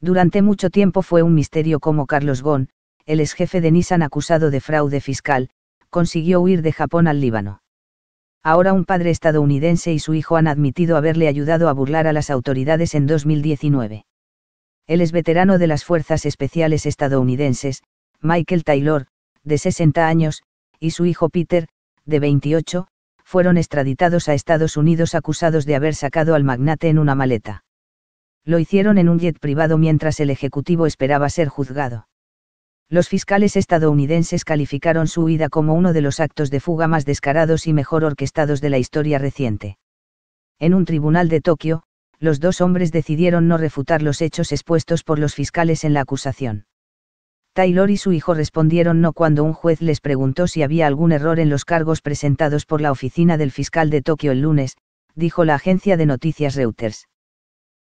Durante mucho tiempo fue un misterio cómo Carlos Ghosn, el ex jefe de Nissan acusado de fraude fiscal, consiguió huir de Japón al Líbano. Ahora un padre estadounidense y su hijo han admitido haberle ayudado a burlar a las autoridades en 2019. El ex veterano de las Fuerzas Especiales estadounidenses, Michael Taylor, de 60 años, y su hijo Peter, de 28, fueron extraditados a Estados Unidos acusados de haber sacado al magnate en una maleta lo hicieron en un jet privado mientras el Ejecutivo esperaba ser juzgado. Los fiscales estadounidenses calificaron su huida como uno de los actos de fuga más descarados y mejor orquestados de la historia reciente. En un tribunal de Tokio, los dos hombres decidieron no refutar los hechos expuestos por los fiscales en la acusación. Taylor y su hijo respondieron no cuando un juez les preguntó si había algún error en los cargos presentados por la oficina del fiscal de Tokio el lunes, dijo la agencia de noticias Reuters.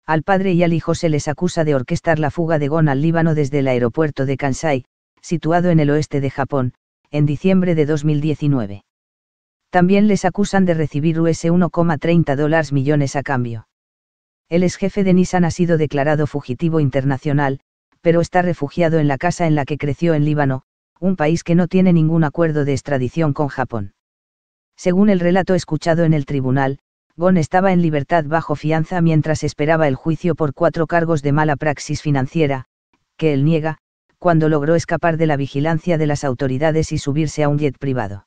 Al padre y al hijo se les acusa de orquestar la fuga de Gon al Líbano desde el aeropuerto de Kansai, situado en el oeste de Japón, en diciembre de 2019. También les acusan de recibir US 1,30 millones a cambio. El ex jefe de Nissan ha sido declarado fugitivo internacional, pero está refugiado en la casa en la que creció en Líbano, un país que no tiene ningún acuerdo de extradición con Japón. Según el relato escuchado en el tribunal, Gon estaba en libertad bajo fianza mientras esperaba el juicio por cuatro cargos de mala praxis financiera, que él niega, cuando logró escapar de la vigilancia de las autoridades y subirse a un jet privado.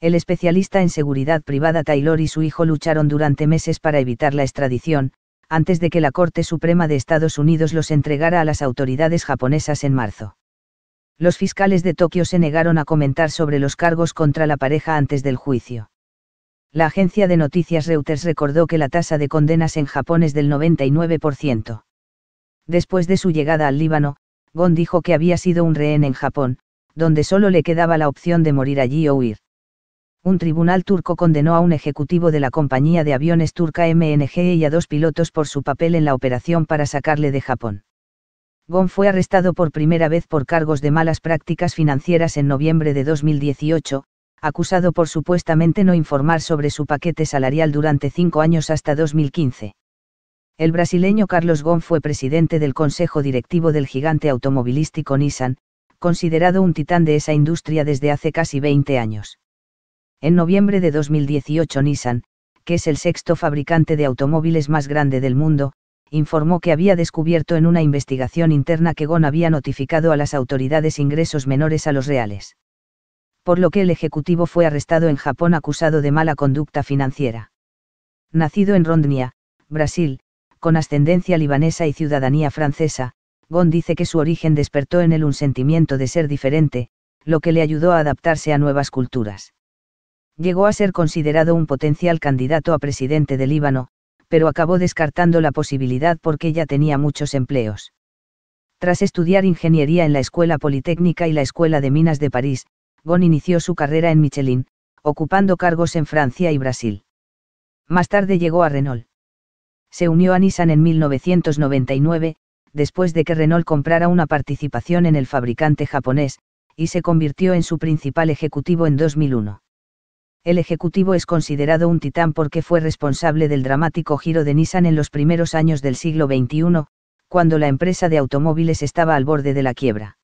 El especialista en seguridad privada Taylor y su hijo lucharon durante meses para evitar la extradición, antes de que la Corte Suprema de Estados Unidos los entregara a las autoridades japonesas en marzo. Los fiscales de Tokio se negaron a comentar sobre los cargos contra la pareja antes del juicio la agencia de noticias Reuters recordó que la tasa de condenas en Japón es del 99%. Después de su llegada al Líbano, Gon dijo que había sido un rehén en Japón, donde solo le quedaba la opción de morir allí o huir. Un tribunal turco condenó a un ejecutivo de la compañía de aviones turca MNG y a dos pilotos por su papel en la operación para sacarle de Japón. Gon fue arrestado por primera vez por cargos de malas prácticas financieras en noviembre de 2018, acusado por supuestamente no informar sobre su paquete salarial durante cinco años hasta 2015. El brasileño Carlos Ghosn fue presidente del consejo directivo del gigante automovilístico Nissan, considerado un titán de esa industria desde hace casi 20 años. En noviembre de 2018 Nissan, que es el sexto fabricante de automóviles más grande del mundo, informó que había descubierto en una investigación interna que Gon había notificado a las autoridades ingresos menores a los reales por lo que el ejecutivo fue arrestado en Japón acusado de mala conducta financiera. Nacido en Rondnia, Brasil, con ascendencia libanesa y ciudadanía francesa, gond dice que su origen despertó en él un sentimiento de ser diferente, lo que le ayudó a adaptarse a nuevas culturas. Llegó a ser considerado un potencial candidato a presidente de Líbano, pero acabó descartando la posibilidad porque ya tenía muchos empleos. Tras estudiar ingeniería en la Escuela Politécnica y la Escuela de Minas de París, Gon inició su carrera en Michelin, ocupando cargos en Francia y Brasil. Más tarde llegó a Renault. Se unió a Nissan en 1999, después de que Renault comprara una participación en el fabricante japonés, y se convirtió en su principal ejecutivo en 2001. El ejecutivo es considerado un titán porque fue responsable del dramático giro de Nissan en los primeros años del siglo XXI, cuando la empresa de automóviles estaba al borde de la quiebra.